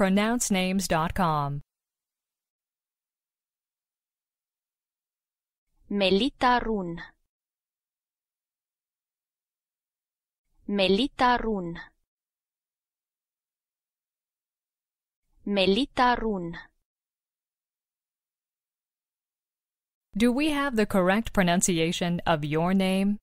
pronouncenames.com. Melita Run Melita Run Melita Run Do we have the correct pronunciation of your name?